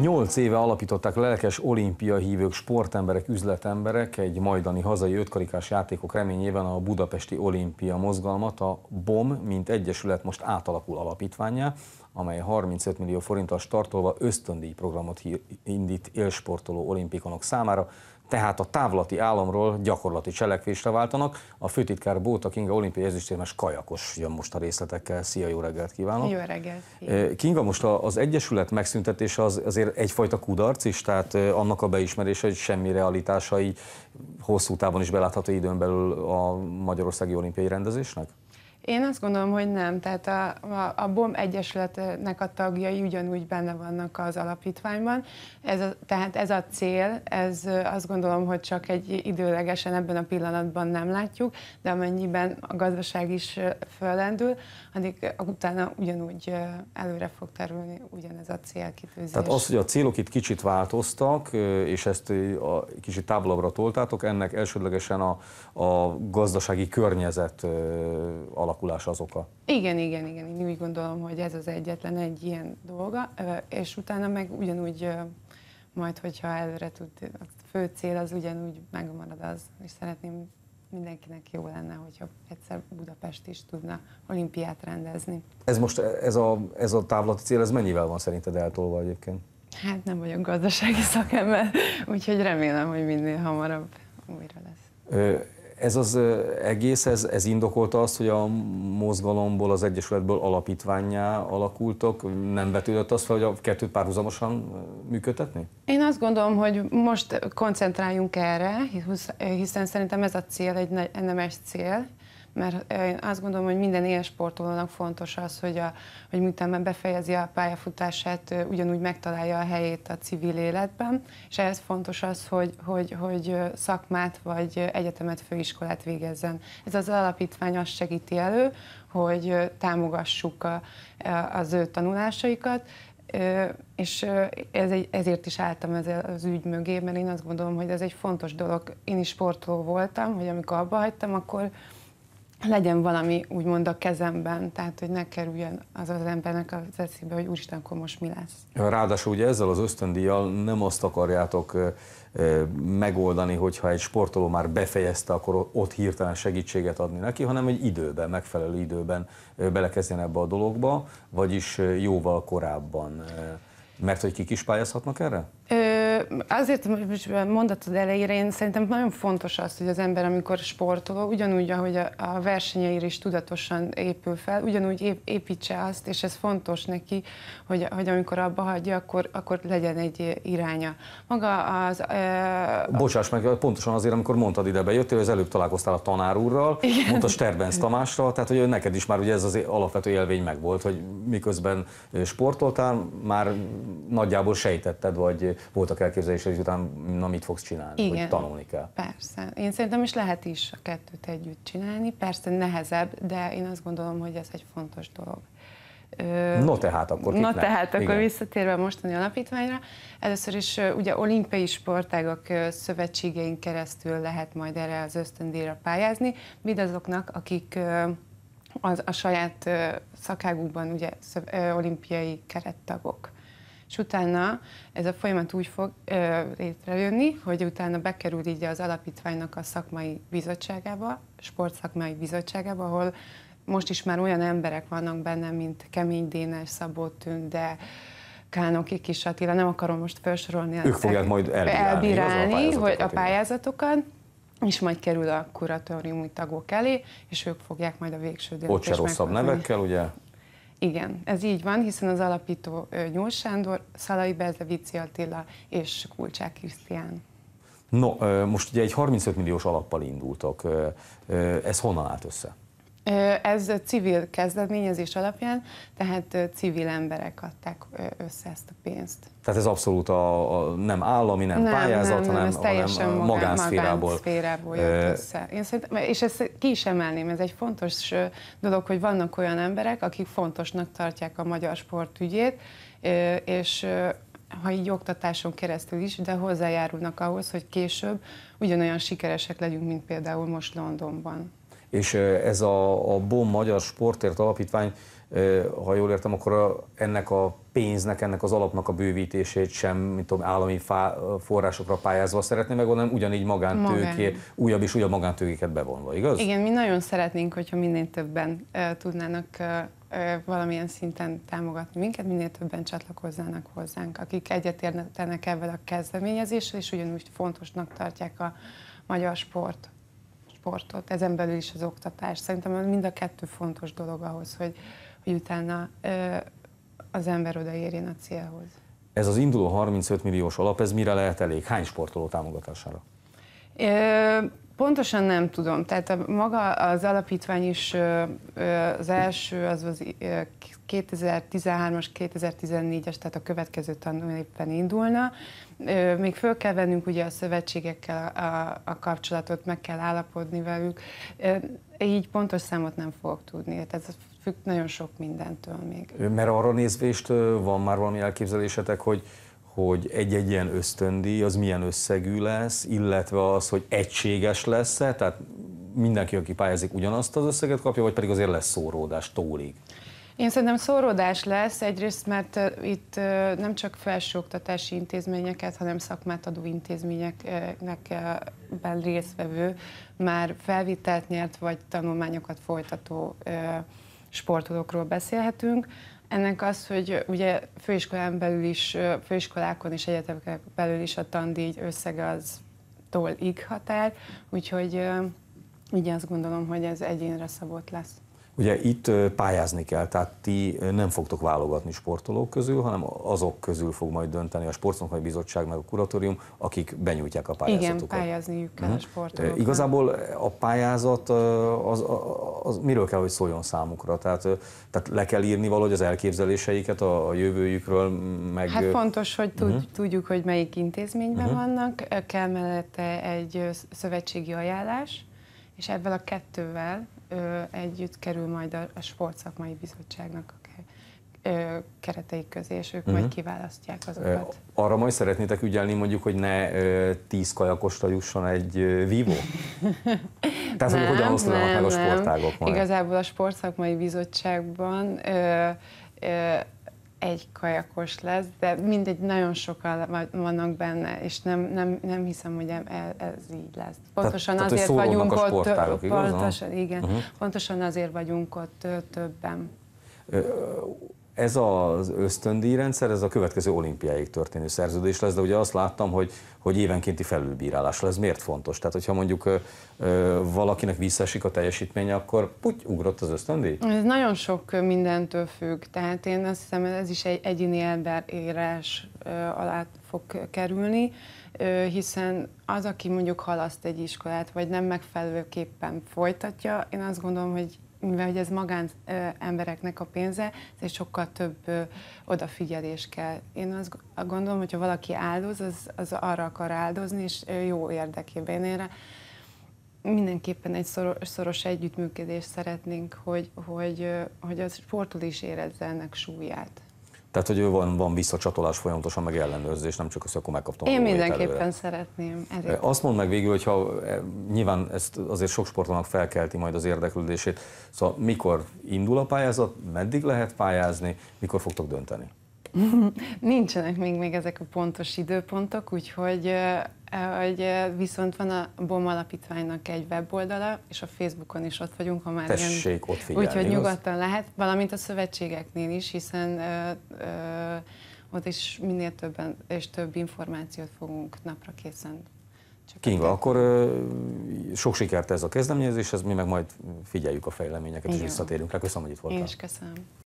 Nyolc éve alapították lelkes olimpia hívők, sportemberek, üzletemberek egy majdani hazai ötkarikás játékok reményében a budapesti olimpia mozgalmat, a BOM, mint egyesület most átalakul alapítványá, amely 35 millió forinttal startolva ösztöndíj programot indít élsportoló olimpikonok számára, tehát a távlati államról gyakorlati cselekvésre váltanak. A főtitkár Bóta Kinga olimpiai ezüstérmes kajakos jön most a részletekkel. Szia, jó reggelt kívánok! Jó reggelt! Szia. Kinga, most az Egyesület megszüntetése az azért egyfajta kudarc is, tehát annak a beismerése, hogy semmi realitásai hosszú távon is belátható időn belül a Magyarországi olimpiai rendezésnek? Én azt gondolom, hogy nem. Tehát a, a, a BOM Egyesületnek a tagjai ugyanúgy benne vannak az alapítványban. Ez a, tehát ez a cél, ez azt gondolom, hogy csak egy időlegesen ebben a pillanatban nem látjuk, de amennyiben a gazdaság is fölendül, addig utána ugyanúgy előre fog terülni ugyanez a kitűzés. Tehát az, hogy a célok itt kicsit változtak, és ezt a, kicsit távolabbra toltátok, ennek elsődlegesen a, a gazdasági környezet alakítása alakulás az oka. Igen, igen, igen. Én úgy gondolom, hogy ez az egyetlen egy ilyen dolga, és utána meg ugyanúgy majd, hogyha előre tud, a fő cél az ugyanúgy megmarad az, és szeretném mindenkinek jó lenne, hogyha egyszer Budapest is tudna olimpiát rendezni. Ez most, ez a, ez a távlati cél, ez mennyivel van szerinted eltolva egyébként? Hát nem vagyok gazdasági szakember, úgyhogy remélem, hogy minél hamarabb újra lesz. Ez az egész, ez, ez indokolta azt, hogy a mozgalomból, az Egyesületből alapítványá alakultok, nem vetődött az fel, hogy a kettőt párhuzamosan működtetni? Én azt gondolom, hogy most koncentráljunk erre, hiszen szerintem ez a cél, egy nemes cél, mert én azt gondolom, hogy minden élsportolónak fontos az, hogy, a, hogy miután befejezi a pályafutását, ugyanúgy megtalálja a helyét a civil életben, és ehhez fontos az, hogy, hogy, hogy szakmát vagy egyetemet, főiskolát végezzen. Ez az alapítvány azt segíti elő, hogy támogassuk a, az ő tanulásaikat, és ez egy, ezért is álltam ez az ügy mögé, mert én azt gondolom, hogy ez egy fontos dolog. Én is sportoló voltam, hogy amikor abba hagytam, akkor legyen valami úgymond a kezemben, tehát hogy ne kerüljön az az embernek az eszébe, hogy úristen, akkor most mi lesz. Ráadásul ugye ezzel az ösztöndíjjal nem azt akarjátok megoldani, hogyha egy sportoló már befejezte, akkor ott hirtelen segítséget adni neki, hanem egy időben, megfelelő időben belekezdjen ebbe a dologba, vagyis jóval korábban. Mert hogy kik is pályázhatnak erre? Ö, azért mondatod elejére, én szerintem nagyon fontos az, hogy az ember, amikor sportoló, ugyanúgy, ahogy a, a versenyeire is tudatosan épül fel, ugyanúgy ép, építse azt, és ez fontos neki, hogy, hogy amikor abba hagyja, akkor, akkor legyen egy iránya. Maga az... E, Bocsáss meg, pontosan azért, amikor mondtad ide hogy az előbb találkoztál a tanárúrral, mondta Sterbenz Tamásra, tehát hogy neked is már ugye ez az alapvető élvény megvolt, hogy miközben sportoltál, már nagyjából sejtetted, vagy voltak elképzelések érzésed utána na mit fogsz csinálni, Igen. hogy tanulni kell. Persze. Én szerintem is lehet is a kettőt együtt csinálni. Persze nehezebb, de én azt gondolom, hogy ez egy fontos dolog. No tehát akkor No tehát akkor Igen. visszatérve a mostani alapítványra, először is ugye olimpiai sportágok szövetségein keresztül lehet majd erre az ösztöndíjra pályázni, mindazoknak, akik az, a saját szakágukban ugye olimpiai kerettagok és utána ez a folyamat úgy fog ö, létrejönni, hogy utána bekerül így az alapítványnak a szakmai bizottságába, sportszakmai bizottságába, ahol most is már olyan emberek vannak benne, mint Kemény Dénes, Szabó Tünde, Kánoki Kis Attila, nem akarom most felsorolni. Ők fogják majd elbírálni, elbírálni a hogy a pályázatokat, és majd kerül a kuratóriumi tagok elé, és ők fogják majd a végső döntést Ott se rosszabb meghozni. nevekkel, ugye? Igen, ez így van, hiszen az alapító Nyúl Sándor, Szalai Vici Attila és Kulcsák Krisztián. No, most ugye egy 35 milliós alappal indultak. Ez honnan állt össze? Ez civil kezdeményezés alapján, tehát civil emberek adták össze ezt a pénzt. Tehát ez abszolút a, a nem állami, nem, nem pályázat, nem, nem, hanem, ez hanem magán, magánszférából. magánszférából jött össze. Én szerintem, és ezt ki is emelném, ez egy fontos dolog, hogy vannak olyan emberek, akik fontosnak tartják a magyar sportügyét, és ha így oktatáson keresztül is, de hozzájárulnak ahhoz, hogy később ugyanolyan sikeresek legyünk, mint például most Londonban és ez a, a BOM Magyar Sportért Alapítvány, ha jól értem, akkor ennek a pénznek, ennek az alapnak a bővítését sem, mint tudom, állami fá, forrásokra pályázva szeretné megoldani, ugyanígy magántőké, Magán. újabb és újabb magántőkéket bevonva, igaz? Igen, mi nagyon szeretnénk, hogyha minél többen uh, tudnának uh, uh, valamilyen szinten támogatni minket, minél többen csatlakozzanak hozzánk, akik egyetértenek ebben a kezdeményezéssel, és ugyanúgy fontosnak tartják a magyar sportot sportot, ezen belül is az oktatás. Szerintem mind a kettő fontos dolog ahhoz, hogy, hogy utána az ember odaérjen a célhoz. Ez az induló 35 milliós alap, ez mire lehet elég? Hány sportoló támogatására? Pontosan nem tudom. Tehát a, maga az alapítvány is ö, ö, az első, az az 2013-as, 2014-es, tehát a következő éppen indulna. Ö, még föl kell vennünk ugye a szövetségekkel a, a, a kapcsolatot, meg kell állapodni velük. Ö, így pontos számot nem fogok tudni. Tehát ez függ nagyon sok mindentől még. Mert arra nézvést van már valami elképzelésetek, hogy hogy egy-egy ilyen ösztöndíj az milyen összegű lesz, illetve az, hogy egységes lesz-e, tehát mindenki, aki pályázik, ugyanazt az összeget kapja, vagy pedig azért lesz szóródás tólig? Én szerintem szóródás lesz, egyrészt mert itt nem csak felsőoktatási intézményeket, hanem szakmát adó intézményeknek résztvevő, már felvitelt nyert vagy tanulmányokat folytató sportolókról beszélhetünk, ennek az, hogy ugye főiskolán belül is, főiskolákon és egyetemeken belül is a tandíj összege az tól ig határ, úgyhogy így azt gondolom, hogy ez egyénre szabott lesz. Ugye itt pályázni kell, tehát ti nem fogtok válogatni sportolók közül, hanem azok közül fog majd dönteni a sportszakmai bizottság meg a kuratórium, akik benyújtják a pályázatokat. Igen, pályázniuk kell uh-huh. a mhm. sportolóknak. Igazából a pályázat az, az, az miről kell, hogy szóljon számukra? Tehát, tehát le kell írni valahogy az elképzeléseiket a jövőjükről, meg... Hát fontos, hogy tud, uh-huh. tudjuk, hogy melyik intézményben uh-huh. vannak, kell mellette egy szövetségi ajánlás, és ebből a kettővel ö, együtt kerül majd a, a sportszakmai bizottságnak a ö, keretei közé, és ők uh-huh. majd mhm. kiválasztják azokat. Arra majd szeretnétek ügyelni mondjuk, hogy ne ö, tíz kajakosra jusson egy ö, vívó? Tehát, nem, hogy hogyan osztanak meg a sportágok majd? Igazából a sportszakmai bizottságban ö, ö, egy kajakos lesz, de mindegy, nagyon sokan vannak benne, és nem, nem, nem hiszem, hogy e- ez így lesz. Pontosan tehát, azért vagyunk a ott, igaz, pontosan, igen, uh-huh. pontosan azért vagyunk ott többen ez az ösztöndíjrendszer, ez a következő olimpiáig történő szerződés lesz, de ugye azt láttam, hogy, hogy évenkénti felülbírálás lesz. Miért fontos? Tehát, hogyha mondjuk ö, ö, valakinek visszaesik a teljesítménye, akkor puty, ugrott az ösztöndíj? Ez nagyon sok mindentől függ. Tehát én azt hiszem, ez is egy egyéni elbírás alá fog kerülni, ö, hiszen az, aki mondjuk halaszt egy iskolát, vagy nem megfelelőképpen folytatja, én azt gondolom, hogy mivel hogy ez magán embereknek a pénze, ez sokkal több odafigyelés kell. Én azt gondolom, hogy ha valaki áldoz, az, az arra akar áldozni, és jó érdekében. ére. erre mindenképpen egy szoros együttműködést szeretnénk, hogy, hogy, hogy a sportul is érezze ennek súlyát. Tehát, hogy ő van, van visszacsatolás folyamatosan, meg ellenőrzés, nem csak az, akkor megkaptam. Én mindenképpen előre. szeretném. Ezért. Azt mondd meg végül, hogyha nyilván ezt azért sok sportolnak felkelti majd az érdeklődését, szóval mikor indul a pályázat, meddig lehet pályázni, mikor fogtok dönteni? Nincsenek még, még ezek a pontos időpontok, úgyhogy hogy viszont van a BOM alapítványnak egy weboldala, és a Facebookon is ott vagyunk, ha már Tessék ilyen, ott figyelni, Úgyhogy nyugodtan az? lehet, valamint a szövetségeknél is, hiszen ö, ö, ott is minél többen és több információt fogunk napra készen. Kinga, akkor ö, sok sikert ez a kezdeményezés, ez mi meg majd figyeljük a fejleményeket, Igen. és visszatérünk rá. Köszönöm, hogy itt voltál. Én is köszönöm.